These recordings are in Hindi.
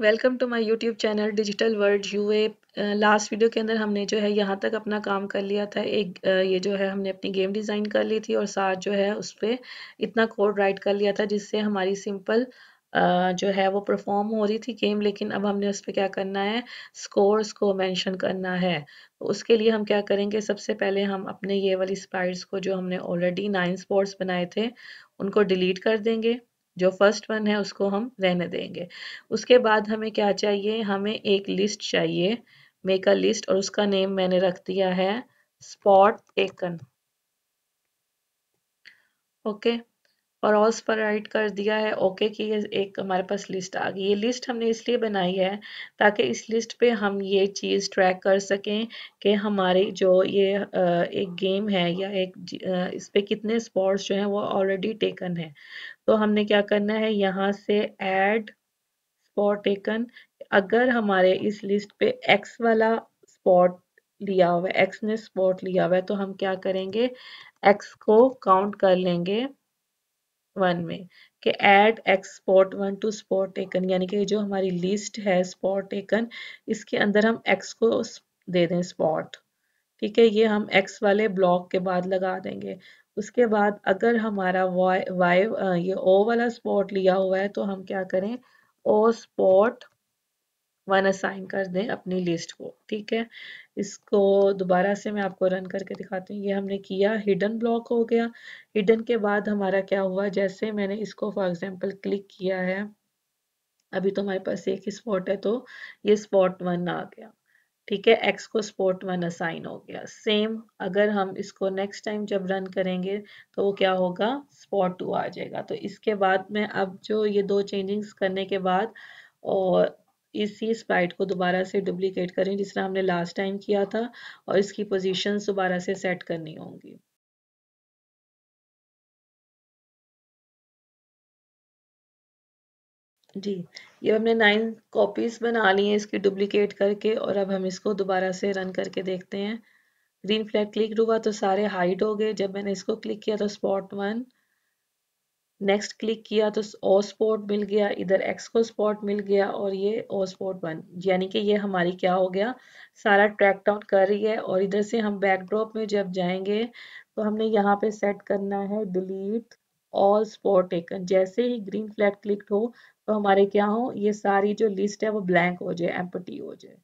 Welcome to my YouTube channel digital world यूए लास्ट वीडियो के अंदर हमने जो है यहाँ तक अपना काम कर लिया था एक uh, ये जो है हमने अपनी गेम डिज़ाइन कर ली थी और साथ जो है उस पर इतना कोड राइट कर लिया था जिससे हमारी सिंपल uh, जो है वो परफॉर्म हो रही थी गेम लेकिन अब हमने उस पर क्या करना है स्कोर्स को मैंशन करना है तो उसके लिए हम क्या करेंगे सबसे पहले हम अपने ये वाली स्पाइड्स को जो हमने ऑलरेडी नाइन स्पॉट्स बनाए थे उनको डिलीट कर देंगे जो फर्स्ट वन है उसको हम रहने देंगे उसके बाद हमें क्या चाहिए हमें एक लिस्ट चाहिए मेक अ लिस्ट और उसका नेम मैंने रख दिया है स्पॉट टेकन ओके okay. और ऑल्स पर राइट कर दिया है ओके की ये एक हमारे पास लिस्ट आ गई ये लिस्ट हमने इसलिए बनाई है ताकि इस लिस्ट पे हम ये चीज़ ट्रैक कर सकें कि हमारे जो ये एक गेम है या एक इस पर कितने स्पॉट्स जो हैं वो ऑलरेडी टेकन है तो हमने क्या करना है यहाँ से ऐड स्पॉट टेकन अगर हमारे इस लिस्ट पे एक्स वाला स्पॉट लिया हुआ है एक्स ने स्पॉट लिया हुआ है तो हम क्या करेंगे एक्स को काउंट कर लेंगे वन में कि add X spot one two spot taken यानी कि जो हमारी लिस्ट है स्पॉट टेकन इसके अंदर हम एक्स को दे दें स्पॉट ठीक है ये हम एक्स वाले ब्लॉक के बाद लगा देंगे उसके बाद अगर हमारा वाई वाई ये ओ वाला स्पॉट लिया हुआ है तो हम क्या करें ओ स्पॉट वन असाइन कर दें अपनी लिस्ट को ठीक है इसको दोबारा से मैं आपको रन करके दिखाती हूँ ये हमने किया हिडन ब्लॉक हो गया हिडन के बाद हमारा क्या हुआ जैसे मैंने इसको फॉर एग्जाम्पल क्लिक किया है अभी तो हमारे पास एक ही स्पॉट है तो ये स्पॉट वन आ गया ठीक है एक्स को स्पॉट वन असाइन हो गया सेम अगर हम इसको नेक्स्ट टाइम जब रन करेंगे तो वो क्या होगा स्पॉट टू आ जाएगा तो इसके बाद में अब जो ये दो चेंजिंग्स करने के बाद और इसी स्प्राइट को दोबारा से डुप्लीकेट करें जिस तरह हमने लास्ट टाइम किया था और इसकी पोजीशन दोबारा से सेट करनी होंगी जी ये हमने नाइन कॉपीज बना ली हैं इसकी डुप्लीकेट करके और अब हम इसको दोबारा से रन करके देखते हैं ग्रीन फ्लैग क्लिक हुआ तो सारे हाइड हो गए जब मैंने इसको क्लिक किया तो स्पॉट वन नेक्स्ट क्लिक किया तो ओ स्पॉट मिल गया इधर एक्स को स्पॉट मिल गया और ये ओ स्पॉट वन यानी कि ये हमारी क्या हो गया सारा ट्रैक डाउन कर रही है और इधर से हम बैकड्रॉप में जब जाएंगे तो हमने यहाँ पे सेट करना है डिलीट ऑल स्पॉट टेकन जैसे ही ग्रीन फ्लैग क्लिक हो तो हमारे क्या हो ये सारी जो लिस्ट है वो ब्लैंक हो जाए एम्पटी हो जाए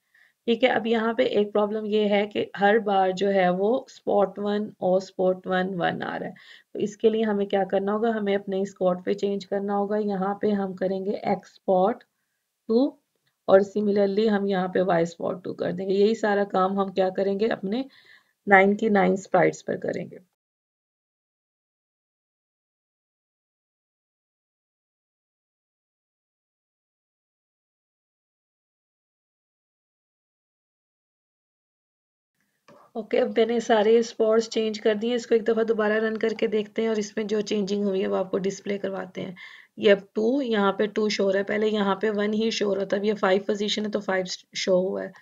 ठीक है अब यहाँ पे एक प्रॉब्लम ये है कि हर बार जो है वो स्पॉट वन और स्पॉट वन वन आ रहा है तो इसके लिए हमें क्या करना होगा हमें अपने स्पॉट पे चेंज करना होगा यहाँ पे हम करेंगे एक्स स्पॉट टू और सिमिलरली हम यहाँ पे वाई स्पॉट टू कर देंगे यही सारा काम हम क्या करेंगे अपने नाइन की नाइन स्प्राइट्स पर करेंगे ओके अब मैंने सारे स्पॉट्स चेंज कर दिए इसको एक दफ़ा दोबारा रन करके देखते हैं और इसमें जो चेंजिंग हुई है वो आपको डिस्प्ले करवाते हैं ये अब टू यहाँ पे टू शो रहा है पहले यहाँ पे वन ही शो रहा था अब ये फाइव पोजीशन है तो फाइव शो हुआ है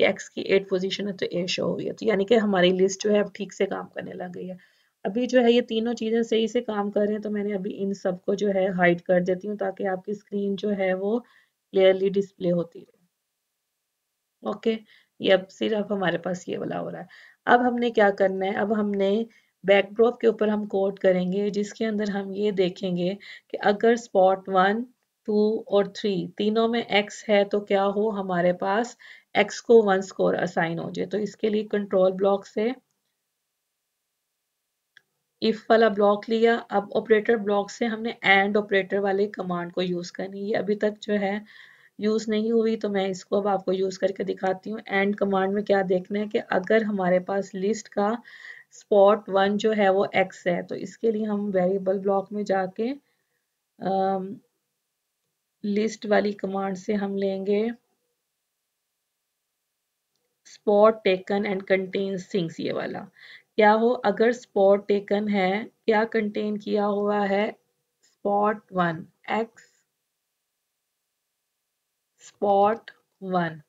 ये एक्स की एट पोजीशन है तो ए शो हुई है तो यानी कि हमारी लिस्ट जो है अब ठीक से काम करने लग गई है अभी जो है ये तीनों चीज़ें सही से काम कर रहे हैं तो मैंने अभी इन सबको जो है हाइड कर देती हूँ ताकि आपकी स्क्रीन जो है वो क्लियरली डिस्प्ले होती रहे ओके okay. ये अब सिर्फ हमारे पास ये वाला हो रहा है अब हमने क्या करना है अब हमने बैकड्रॉप के ऊपर हम कोड करेंगे जिसके अंदर हम ये देखेंगे कि अगर स्पॉट वन टू और थ्री तीनों में एक्स है तो क्या हो हमारे पास एक्स को वन स्कोर असाइन हो जाए तो इसके लिए कंट्रोल ब्लॉक से इफ वाला ब्लॉक लिया अब ऑपरेटर ब्लॉक से हमने एंड ऑपरेटर वाले कमांड को यूज करनी है अभी तक जो है यूज़ नहीं हुई तो मैं इसको अब आपको यूज़ करके दिखाती हूँ एंड कमांड में क्या देखना है कि अगर हमारे पास लिस्ट का स्पॉट वन जो है वो एक्स है तो इसके लिए हम वेरिएबल ब्लॉक में जाके लिस्ट वाली कमांड से हम लेंगे spot taken and contain things ये वाला क्या हो अगर स्पॉट टेकन है क्या कंटेन किया हुआ है spot one X spot one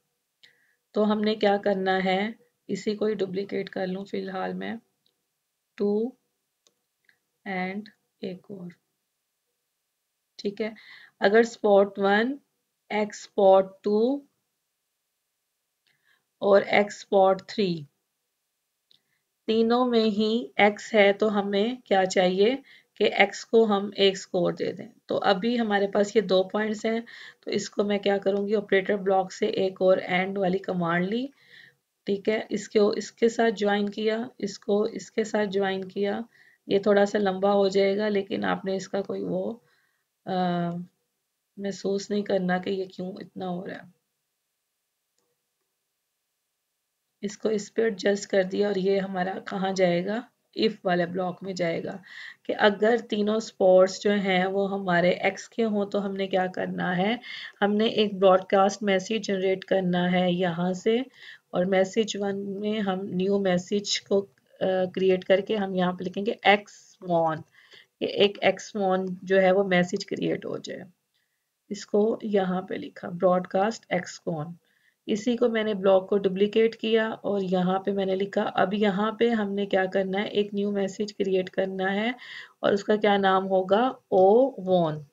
तो हमने क्या करना है इसी को ही डुप्लीकेट कर लूँ फिलहाल मैं टू एंड एक और ठीक है अगर spot one X spot two और एक्स स्पॉट थ्री तीनों में ही एक्स है तो हमें क्या चाहिए कि x को हम एक स्कोर दे दें तो अभी हमारे पास ये दो पॉइंट्स हैं तो इसको मैं क्या करूँगी ऑपरेटर ब्लॉक से एक और एंड वाली कमांड ली ठीक है इसके इसके साथ ज्वाइन किया इसको इसके साथ ज्वाइन किया ये थोड़ा सा लंबा हो जाएगा लेकिन आपने इसका कोई वो महसूस नहीं करना कि ये क्यों इतना हो रहा है इसको इस पर एडजस्ट कर दिया और ये हमारा कहाँ जाएगा इफ वाले ब्लॉक में जाएगा कि अगर तीनों स्पोर्ट्स जो हैं वो हमारे एक्स के हों तो हमने क्या करना है हमने एक ब्रॉडकास्ट मैसेज जनरेट करना है यहाँ से और मैसेज वन में हम न्यू मैसेज को क्रिएट करके हम यहाँ पे लिखेंगे एक्स मॉन ये एक एक्स मॉन जो है वो मैसेज क्रिएट हो जाए इसको यहाँ पे लिखा ब्रॉडकास्ट एक्स कॉन इसी को मैंने ब्लॉक को डुप्लीकेट किया और यहाँ पे मैंने लिखा अब यहाँ पे हमने क्या करना है एक न्यू मैसेज क्रिएट करना है और उसका क्या नाम होगा ओ वोन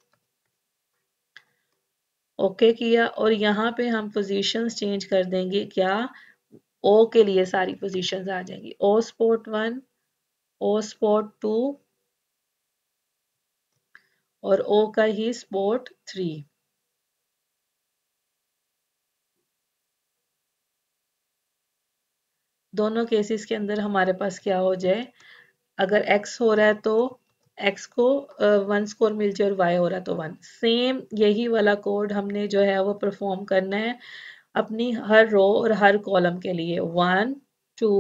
ओके किया और यहाँ पे हम पोजीशंस चेंज कर देंगे क्या ओ के लिए सारी पोजीशंस आ जाएंगी O sport one O sport two और ओ का ही स्पोर्ट थ्री दोनों केसेस के अंदर हमारे पास क्या हो जाए अगर x हो रहा है तो x को वन uh, स्कोर मिल जाए और y हो रहा है तो वन सेम यही वाला कोड हमने जो है वो परफॉर्म करना है अपनी हर रो और हर कॉलम के लिए वन टू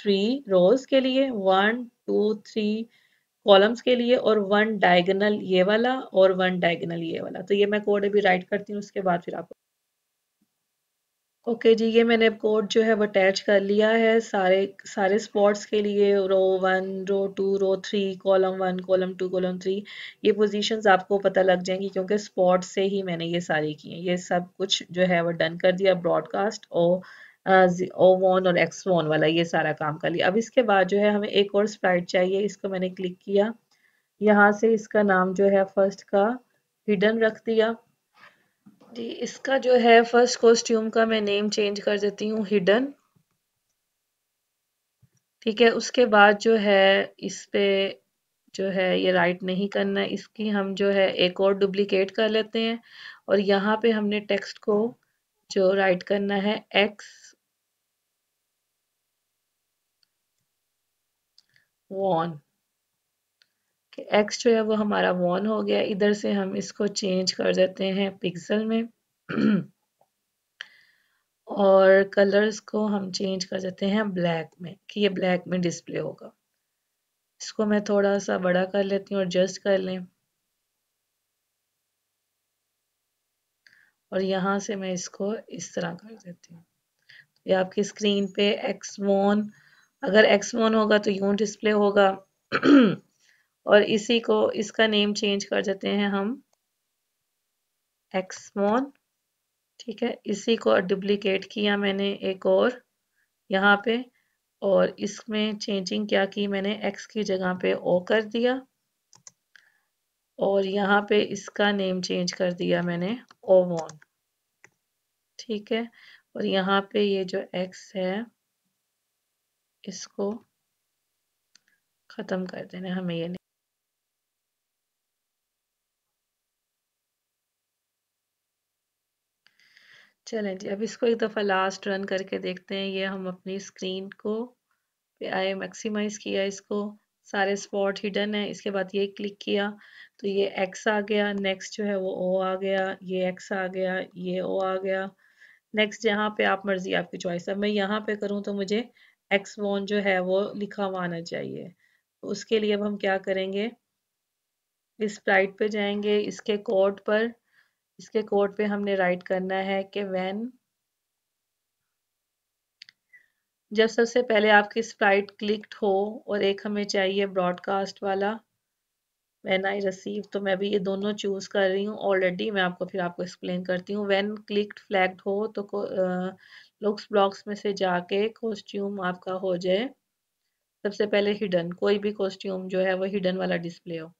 थ्री रोज के लिए वन टू थ्री कॉलम्स के लिए और वन डायगनल ये वाला और वन डायगनल ये वाला तो ये मैं कोड अभी राइट करती हूँ उसके बाद फिर आपको ओके okay जी ये मैंने कोड जो है वो अटैच कर लिया है सारे सारे स्पॉट्स के लिए row one row two row three column one column two column three ये पोजीशंस आपको पता लग जाएंगी क्योंकि स्पॉट से ही मैंने ये सारी की हैं ये सब कुछ जो है वो डन कर दिया ब्रॉडकास्ट uh, और ओ वन और एक्स वन वाला ये सारा काम कर लिया अब इसके बाद जो है हमें एक और स्प्राइट चाहिए इसको मैंने क्लिक किया यहाँ से इसका नाम जो है फर्स्ट का हिडन रख दिया जी इसका जो है फर्स्ट कॉस्ट्यूम का मैं नेम चेंज कर देती हूँ हिडन ठीक है उसके बाद जो है इस पे जो है ये राइट नहीं करना इसकी हम जो है एक और डुप्लीकेट कर लेते हैं और यहाँ पे हमने टेक्स्ट को जो राइट करना है एक्स वन कि x जो है वो हमारा वन हो गया इधर से हम इसको चेंज कर देते हैं पिक्सल में और कलर्स को हम चेंज कर देते हैं ब्लैक में कि ये ब्लैक में डिस्प्ले होगा इसको मैं थोड़ा सा बड़ा कर लेती हूँ एडजस्ट कर लें और यहाँ से मैं इसको इस तरह कर देती हूँ ये आपकी स्क्रीन पे एक्स वन अगर एक्स वन होगा तो यूं डिस्प्ले होगा और इसी को इसका नेम चेंज कर देते हैं हम एक्समोन ठीक है इसी को डुप्लीकेट किया मैंने एक और यहाँ पे और इसमें चेंजिंग क्या की मैंने एक्स की जगह पे ओ कर दिया और यहाँ पे इसका नेम चेंज कर दिया मैंने ओवोन ठीक है और यहाँ पे ये जो एक्स है इसको ख़त्म कर देना हमें ये नहीं चलें जी अब इसको एक दफ़ा लास्ट रन करके देखते हैं ये हम अपनी स्क्रीन को आए मैक्सिमाइज़ किया इसको सारे स्पॉट हिडन है इसके बाद ये क्लिक किया तो ये एक्स आ गया नेक्स्ट जो है वो ओ आ गया ये एक्स आ गया ये ओ आ गया नेक्स्ट जहाँ पे आप मर्जी आपकी चॉइस अब मैं यहाँ पे करूँ तो मुझे एक्स वन जो है वो लिखा हुआ आना चाहिए तो उसके लिए अब हम क्या करेंगे इस स्लाइड पे जाएंगे इसके कोड पर इसके कोड पे हमने राइट करना है कि वैन जब सबसे पहले आपकी स्प्राइट क्लिक्ड हो और एक हमें चाहिए ब्रॉडकास्ट वाला वैन आई रिसीव तो मैं भी ये दोनों चूज़ कर रही हूँ ऑलरेडी मैं आपको फिर आपको एक्सप्लेन करती हूँ वैन क्लिक्ड फ्लैग्ड हो तो लुक्स ब्लॉक्स में से जाके कॉस्ट्यूम आपका हो जाए सबसे पहले हिडन कोई भी कॉस्ट्यूम जो है वो हिडन वाला डिस्प्ले हो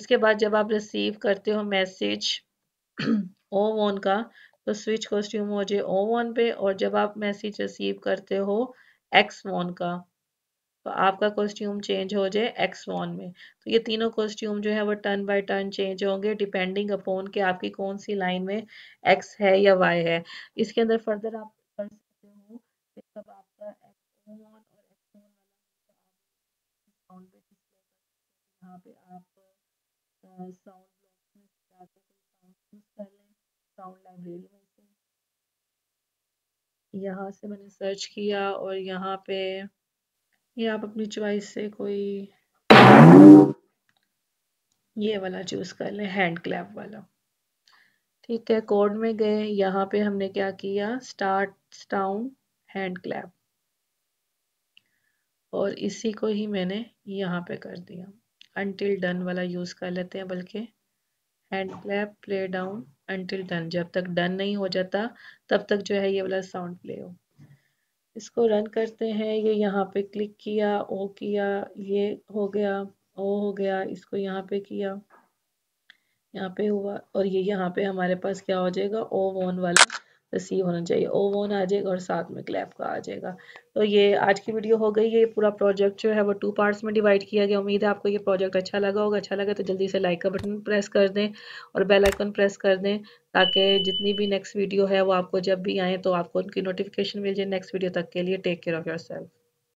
उसके बाद जब आप रिसीव करते हो मैसेज ओ वन का तो स्विच कॉस्ट्यूम हो जाए ओ वन पे और जब आप मैसेज रिसीव करते हो एक्स वन का तो आपका कॉस्ट्यूम चेंज हो जाए एक्स वन में तो ये तीनों कॉस्ट्यूम जो है वो टर्न बाय टर्न चेंज होंगे डिपेंडिंग अपॉन कि आपकी कौन सी लाइन में एक्स है या वाई है इसके अंदर फर्दर आप तो कर सकते हो यहाँ पे आप साउंड साउंड लाइब्रेरी में से यहाँ से मैंने सर्च किया और यहाँ पे ये आप अपनी चॉइस से कोई ये वाला चूज़ कर लें हैंड क्लैप वाला ठीक है कोड में गए यहाँ पे हमने क्या किया स्टार्ट डाउन हैंड क्लैप और इसी को ही मैंने यहाँ पे कर दिया अनटिल डन वाला यूज़ कर लेते हैं बल्कि and clap play down until done जब तक डन नहीं हो जाता तब तक जो है ये वाला साउंड प्ले हो इसको रन करते हैं ये यहाँ पे क्लिक किया ओ किया ये हो गया ओ हो गया इसको यहाँ पे किया यहाँ पे हुआ और ये यहाँ पे हमारे पास क्या हो जाएगा ओ वन वाला तो सी होना चाहिए ओ वन आ जाएगा और साथ में क्लैप का आ जाएगा तो ये आज की वीडियो हो गई ये पूरा प्रोजेक्ट जो है वो टू पार्ट्स में डिवाइड किया गया उम्मीद है आपको ये प्रोजेक्ट अच्छा लगा होगा अच्छा लगा तो जल्दी से लाइक का बटन प्रेस कर दें और बेल आइकन प्रेस कर दें ताकि जितनी भी नेक्स्ट वीडियो है वो आपको जब भी आए तो आपको उनकी नोटिफिकेशन मिल जाए नेक्स्ट वीडियो तक के लिए take care of your self